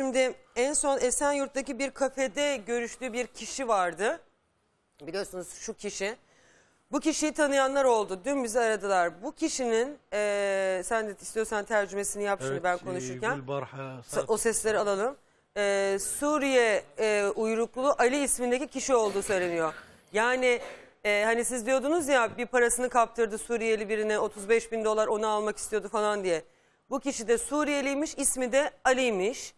Şimdi en son Esenyurt'taki bir kafede görüştüğü bir kişi vardı. Biliyorsunuz şu kişi. Bu kişiyi tanıyanlar oldu. Dün bizi aradılar. Bu kişinin e, sen de istiyorsan tercümesini yap şimdi evet, ben konuşurken. Gülbarha, o sesleri alalım. E, Suriye e, uyruklu Ali ismindeki kişi olduğu söyleniyor. Yani e, hani siz diyordunuz ya bir parasını kaptırdı Suriyeli birine 35 bin dolar onu almak istiyordu falan diye. Bu kişi de Suriyeliymiş ismi de Ali'ymiş.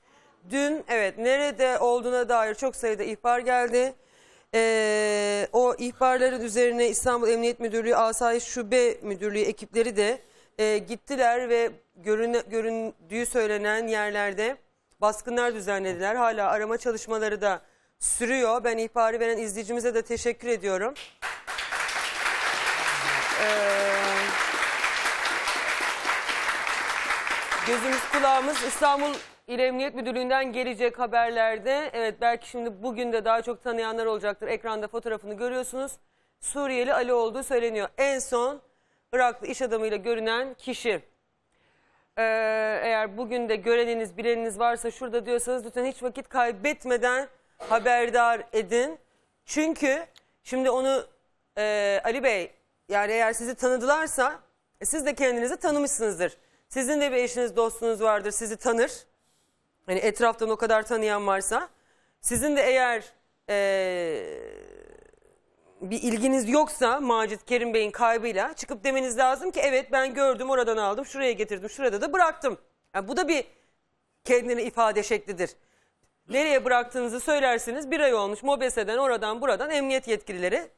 Dün evet nerede olduğuna dair çok sayıda ihbar geldi. Ee, o ihbarların üzerine İstanbul Emniyet Müdürlüğü Asayiş Şube Müdürlüğü ekipleri de e, gittiler ve görün, göründüğü söylenen yerlerde baskınlar düzenlediler. Hala arama çalışmaları da sürüyor. Ben ihbarı veren izleyicimize de teşekkür ediyorum. Ee, gözümüz kulağımız İstanbul İl Emniyet Müdürlüğü'nden gelecek haberlerde evet belki şimdi bugün de daha çok tanıyanlar olacaktır. Ekranda fotoğrafını görüyorsunuz. Suriyeli Ali olduğu söyleniyor. En son Iraklı iş adamıyla görünen kişi. Ee, eğer bugün de göreniniz bileniniz varsa şurada diyorsanız lütfen hiç vakit kaybetmeden haberdar edin. Çünkü şimdi onu e, Ali Bey yani eğer sizi tanıdılarsa e, siz de kendinizi tanımışsınızdır. Sizin de bir eşiniz dostunuz vardır sizi tanır. Hani etraftan o kadar tanıyan varsa. Sizin de eğer ee, bir ilginiz yoksa Macit Kerim Bey'in kaybıyla çıkıp demeniz lazım ki evet ben gördüm oradan aldım şuraya getirdim şurada da bıraktım. Yani bu da bir kendini ifade şeklidir. Nereye bıraktığınızı söylersiniz bir ay olmuş MOBESE'den oradan buradan emniyet yetkilileri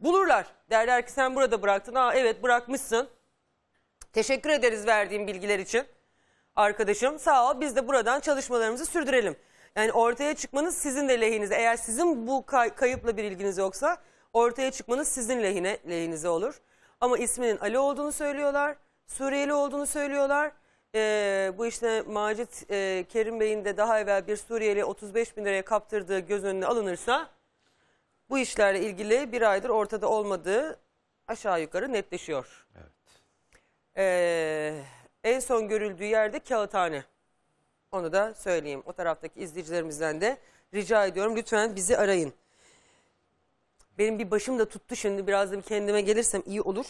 bulurlar. Derler ki sen burada bıraktın. Aa evet bırakmışsın. Teşekkür ederiz verdiğin bilgiler için arkadaşım sağ ol biz de buradan çalışmalarımızı sürdürelim. Yani ortaya çıkmanız sizin de lehinize. Eğer sizin bu kay kayıpla bir ilginiz yoksa ortaya çıkmanız sizin lehine lehinize olur. Ama isminin Ali olduğunu söylüyorlar. Suriyeli olduğunu söylüyorlar. Ee, bu işte Macit e, Kerim Bey'in de daha evvel bir Suriyeli 35 bin liraya kaptırdığı göz önüne alınırsa bu işlerle ilgili bir aydır ortada olmadığı aşağı yukarı netleşiyor. Evet. Ee, en son görüldüğü yerde kağıthane. Onu da söyleyeyim. O taraftaki izleyicilerimizden de rica ediyorum lütfen bizi arayın. Benim bir başım da tuttu şimdi biraz da bir kendime gelirsem iyi olur.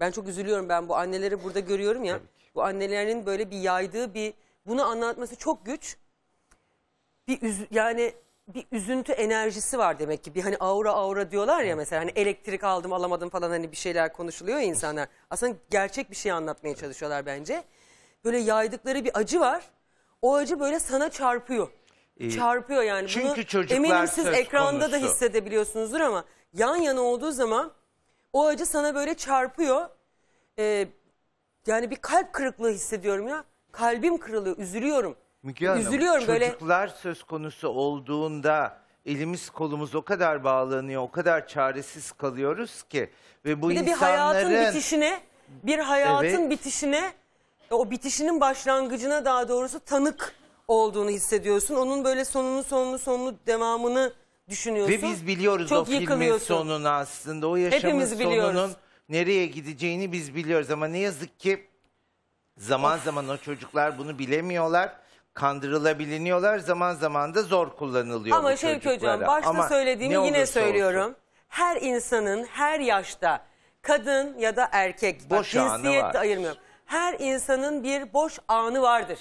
Ben çok üzülüyorum ben bu anneleri burada görüyorum ya. Bu annelerin böyle bir yaydığı bir bunu anlatması çok güç. Bir üz yani bir üzüntü enerjisi var demek ki. Bir hani aura aura diyorlar ya mesela hani elektrik aldım alamadım falan hani bir şeyler konuşuluyor ya insanlar. Aslında gerçek bir şey anlatmaya çalışıyorlar bence. Böyle yaydıkları bir acı var. O acı böyle sana çarpıyor. Ee, çarpıyor yani. Çünkü Bunu çocuklar eminim siz söz ekranda konusu. da hissedebiliyorsunuzdur ama yan yana olduğu zaman o acı sana böyle çarpıyor. Ee, yani bir kalp kırıklığı hissediyorum ya. Kalbim kırılıyor, üzülüyorum. Müge Hanım, Üzülüyorum çocuklar böyle. Çocuklar söz konusu olduğunda elimiz kolumuz o kadar bağlanıyor, o kadar çaresiz kalıyoruz ki ve bu bir insanların... bir hayatın bitişine, bir hayatın evet. bitişine, o bitişinin başlangıcına daha doğrusu tanık olduğunu hissediyorsun. Onun böyle sonunu sonunu sonunu devamını düşünüyorsun. Ve biz biliyoruz Çok o filmin sonunu aslında. O yaşamın sonunun nereye gideceğini biz biliyoruz ama ne yazık ki zaman of. zaman o çocuklar bunu bilemiyorlar kandırılabiliniyorlar. Zaman zaman da zor kullanılıyor Ama bu Şevki Hocam başta Ama söylediğimi yine söylüyorum. olsun. Her insanın her yaşta kadın ya da erkek Boş anı cinsiyet var. ayırmıyorum. Her insanın bir boş anı vardır.